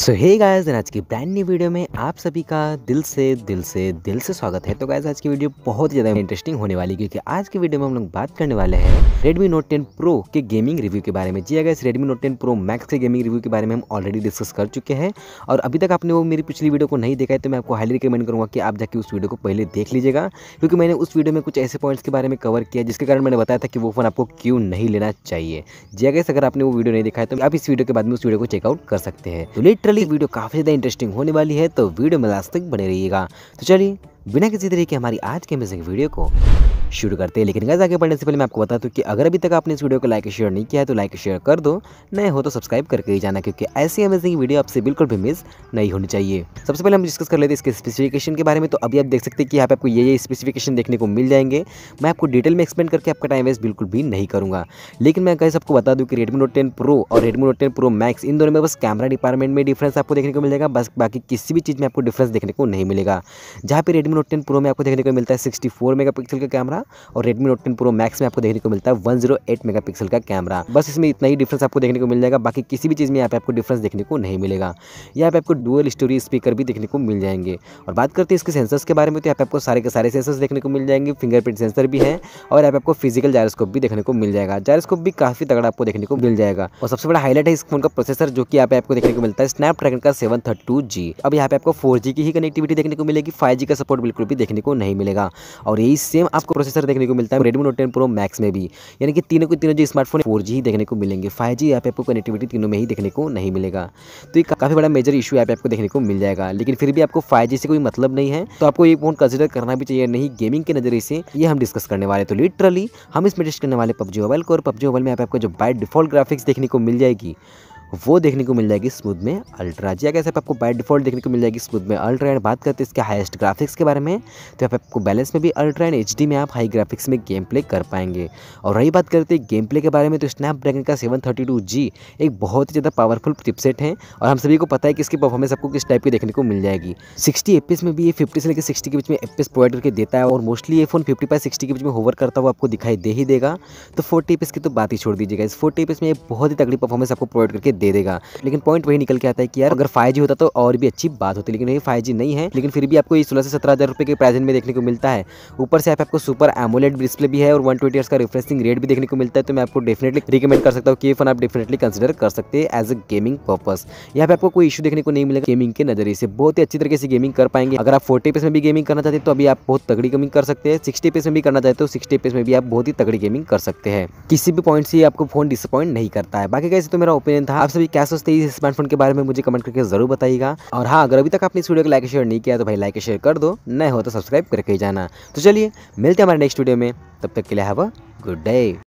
सो हे guys आज की brand new video में आप सभी का दिल से दिल से दिल से स्वागत है तो गायज आज की वीडियो बहुत ही ज़्यादा इंटरेस्टिंग होने वाली क्योंकि आज की वीडियो में हम लोग बात करने वाले हैं Redmi Note 10 Pro के गेमिंग रिव्यू के बारे में जी अगर हाँ Redmi Note 10 Pro Max के गेमिंग रिव्यू के बारे में हम ऑलरेडी डिस्कस कर चुके हैं और अभी तक आपने वो मेरी पिछली वीडियो को नहीं देखा है तो मैं आपको हाईली रिकमेंड करूँगा कि आप जाके उस वीडियो को पहले देख लीजिएगा क्योंकि मैंने उस वीडियो में कुछ ऐसे पॉइंट्स के बारे में कवर किया जिसके कारण मैंने बताया था कि वो फ़ोन आपको क्यों नहीं लेना चाहिए जी हाँ अगर आपने वो वीडियो नहीं देखा है तो आप इस वीडियो के बाद में उस वीडियो को चेकआउट कर सकते हैं तो लिटरली वीडियो काफ़ी ज़्यादा इंटरेस्टिंग होने वाली है तो वीडियो में लास्ट तक बने रहिएगा तो चलिए बिना किसी तरीके हमारी आज के अमेजिंग वीडियो को शुरू करते हैं लेकिन गैस आगे बढ़ने से पहले मैं आपको बता दूँ कि अगर अभी तक आपने इस वीडियो को लाइक शेयर नहीं किया है तो लाइक शेयर कर दो नए हो तो सब्सक्राइब करके ही जाना क्योंकि ऐसी अमेजिंग वीडियो आपसे बिल्कुल भी मिस नहीं होनी चाहिए सबसे पहले हम डिस्कस कर लेते हैं इसके स्पेसिफिकेशन के बारे में तो अभी आप देख सकते हैं कि यहाँ पर आपको ये ये स्पेसिफिकेशन देखने को मिल जाएंगे मैं आपको डिटेल में एक्सप्लेन करके आपका टाइम वेस्ट बिल्कुल भी नहीं करूँगा लेकिन मैं कहीं आपको बता दूँ कि रेडमी नोट टेन प्रो और Redmi note ten pro max इन दोनों में बस कैमरा डिपार्टमेंट में डिफ्रेंस आपको देखने को मिल जाएगा बस बाकी किसी भी चीज़ में आपको डिफ्रेंस देखने को नहीं मिलेगा जहाँ पर Redmi Redmi note ten pro में आपको देखने को मिलता है सिक्सटी फोर मेगा पिक्सल का कैमरा और Redmi note ten pro max में आपको देखने को मिलता है one zero eight megapixel का कैमरा बस इसमें इतना ही डिफरेंस आपको देखने को मिल जाएगा बाकी किसी भी चीज़ में यहाँ पे आपको डिफरेंस देखने को नहीं मिलेगा यहाँ पे आपको डुअल स्टोरी स्पीकर भी देखने को मिल जाएंगे और बात करते हैं इसके सेंसर्स के बारे में तो यहाँ पे आपको सारे के सारे सेंसर्स देखने को मिल जाएंगे फिंगरप्रिंट सेंसर भी है और यहाँ पे आपको फिजिकल जायरस्कोप भी देखने को मिल जाएगा जायरस्कोप भी काफ़ी तगड़ा आपको देखने को मिल जाएगा और सबसे बड़ा हाईलाइट है इस फोन का प्रोसेसर जो कि यहाँ पे आपको देखने को मिलता है स्नैपड्रैगन का सेवन अब यहाँ पे आपको फोर की ही कनेक्टिविटी देखने को मिलेगी फाइव का सपोर्ट बिल्कुल भी देखने को नहीं मिलेगा और यही सेम आपको प्रोसेसर देखने को मिलता है Redmi note ten pro max में भी यानी कि तीनों के तीनों जो स्मार्टफोन है फोर ही देखने को मिलेंगे फाइव जी ऐप आपको कनेक्टिविटी तीनों में ही देखने को नहीं मिलेगा तो ये काफ़ी बड़ा मेजर इशू ऐप आपको देखने को मिल जाएगा लेकिन फिर भी आपको फाइव से कोई मतलब नहीं है तो आपको ये फोन कंसिडर करना भी चाहिए नहीं गेमिंग के नजरिए से ये हम डिस्कस करने वाले तो लिटरली हम इसमें डिस्कस करने वाले पबजी मोबाइल को और पबजी मोबाइल में आपको जो बाय डिफॉल्ट ग्राफिक्स देखने को मिल जाएगी वो देखने को मिल जाएगी स्मूथ में अल्ट्रा जी अगर आपको बाय डिफॉल्ट देखने को मिल जाएगी स्मूथ में अल्ट्रा एंड बात करते हैं इसके हाइस्ट ग्राफिक्स के बारे में तो यहाँ आपको बैलेंस में भी अल्ट्रा एंड एच में आप हाई ग्राफिक्स में गेम प्ले कर पाएंगे और रही बात करते हैं गेम प्ले के बारे में तो स्नैपड्रैगन का सेवन एक बहुत ही ज़्यादा पावरफुल चिपसेट है और हम सभी को पता है कि इसकी परफॉर्मेंस आपको किस टाइप की देखने को मिल जाएगी सिक्सटी एपीएस में भी ये फिफ्टी से लेकर सिक्सटी के बीच में एपीएस प्रोवाइड करके देता है और मोस्टली ये फोन फिफ्टी फाइव सिक्सटी के बीच में होवर करता हुआ आपको दिखाई दे ही देगा तो फोर्टी एपीएस की तो बात ही छोड़ दीजिएगा इस फोर्टी एपीएस में बहुत ही तगड़ी परफॉर्मेंस आपको प्रोवाइड करके दे देगा लेकिन पॉइंट वही निकल के आता है कि यार अगर फाइव होता तो और भी अच्छी बात होती लेकिन नहीं फाइव नहीं है लेकिन फिर भी आपको ये सोलह से सत्रह हज़ार के प्राइजेंट में देखने को मिलता है ऊपर से आपको सुपर एमोलेट डिस्प्ले भी है और वन ट्वेंटी का रिफ्रेसिंग रेट भी देखने को मिलता है तो मैं आपको डेफिनेटली रिकमेंड कर सकता हूँ कि फोन आप डेफिनेटली कंसिडर कर सकते हैं एज अ गेमिंग पर्पस यहाँ पे आपको कोई इशू देखने को नहीं मिलेगा गेमिंग के नजरिए से बहुत ही अच्छी तरीके से गेमिंग कर पाएंगे अगर आप फोर्टी पेस में भी गेमिंग करना चाहते हैं तो अभी आप बहुत तगड़ी गेमिंग कर सकते हैं सिक्सटी पेस में भी करना चाहते हो सिक्सटी पेस में भी आप बहुत ही तगड़ी गेमिंग कर सकते हैं किसी भी पॉइंट से आपको फोन डिसअपॉइंट नहीं करता है बाकी कैसे तो मेरा ओपिनियन था आप सभी क्या सोचते हैं इस स्मार्टफोन के बारे में मुझे कमेंट करके जरूर बताइएगा और हाँ अगर अभी तक आपने इस वीडियो को लाइक शेयर नहीं किया तो भाई लाइक शेयर कर दो न हो तो सब्सक्राइब करके जाना तो चलिए मिलते हैं हमारे नेक्स्ट वीडियो में तब तक के लिए हैव अ गुड डे